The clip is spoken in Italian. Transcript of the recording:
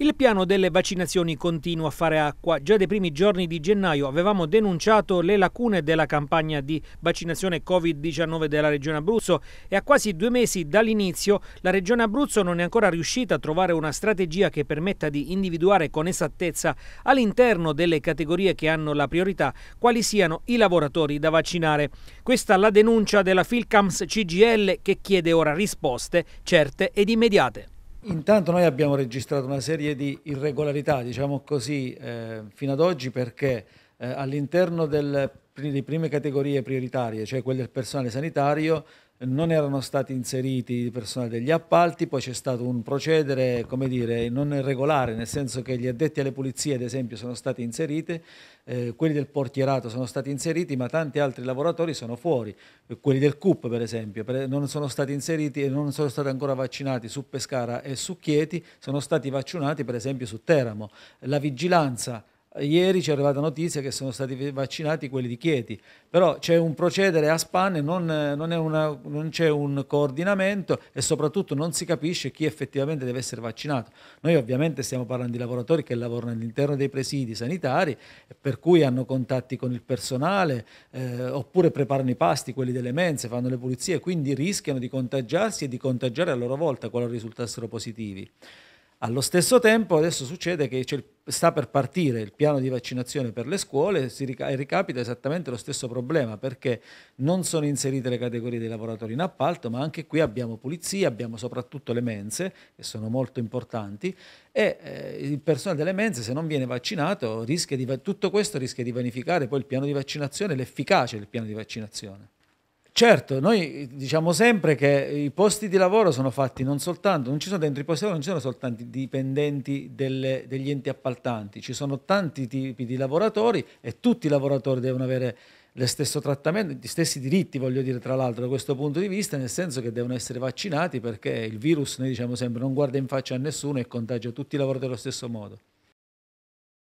Il piano delle vaccinazioni continua a fare acqua. Già dai primi giorni di gennaio avevamo denunciato le lacune della campagna di vaccinazione Covid-19 della Regione Abruzzo e a quasi due mesi dall'inizio la Regione Abruzzo non è ancora riuscita a trovare una strategia che permetta di individuare con esattezza all'interno delle categorie che hanno la priorità quali siano i lavoratori da vaccinare. Questa è la denuncia della Filcams CGL che chiede ora risposte certe ed immediate. Intanto noi abbiamo registrato una serie di irregolarità, diciamo così, eh, fino ad oggi perché eh, all'interno delle prime categorie prioritarie, cioè quelle del personale sanitario, non erano stati inseriti personale degli appalti, poi c'è stato un procedere, come dire, non regolare, nel senso che gli addetti alle pulizie, ad esempio, sono stati inseriti, eh, quelli del portierato sono stati inseriti, ma tanti altri lavoratori sono fuori, eh, quelli del CUP, per esempio, non sono stati inseriti e non sono stati ancora vaccinati su Pescara e su Chieti, sono stati vaccinati, per esempio, su Teramo. La vigilanza ieri ci è arrivata notizia che sono stati vaccinati quelli di Chieti, però c'è un procedere a spanne, non, non, una, non c'è un coordinamento e soprattutto non si capisce chi effettivamente deve essere vaccinato. Noi ovviamente stiamo parlando di lavoratori che lavorano all'interno dei presidi sanitari, eh, per cui hanno contatti con il personale, eh, oppure preparano i pasti, quelli delle mense, fanno le pulizie, quindi rischiano di contagiarsi e di contagiare a loro volta qualora risultassero positivi. Allo stesso tempo adesso succede che sta per partire il piano di vaccinazione per le scuole e ricapita esattamente lo stesso problema perché non sono inserite le categorie dei lavoratori in appalto, ma anche qui abbiamo pulizia, abbiamo soprattutto le mense che sono molto importanti e eh, il personale delle mense se non viene vaccinato di, tutto questo rischia di vanificare poi il piano di vaccinazione, l'efficacia del piano di vaccinazione. Certo, noi diciamo sempre che i posti di lavoro sono fatti non soltanto, non ci sono dentro i posti di lavoro, non ci sono soltanto i dipendenti delle, degli enti appaltanti, ci sono tanti tipi di lavoratori e tutti i lavoratori devono avere lo stesso trattamento, gli stessi diritti voglio dire tra l'altro da questo punto di vista, nel senso che devono essere vaccinati perché il virus, noi diciamo sempre, non guarda in faccia a nessuno e contagia tutti i lavoratori allo stesso modo.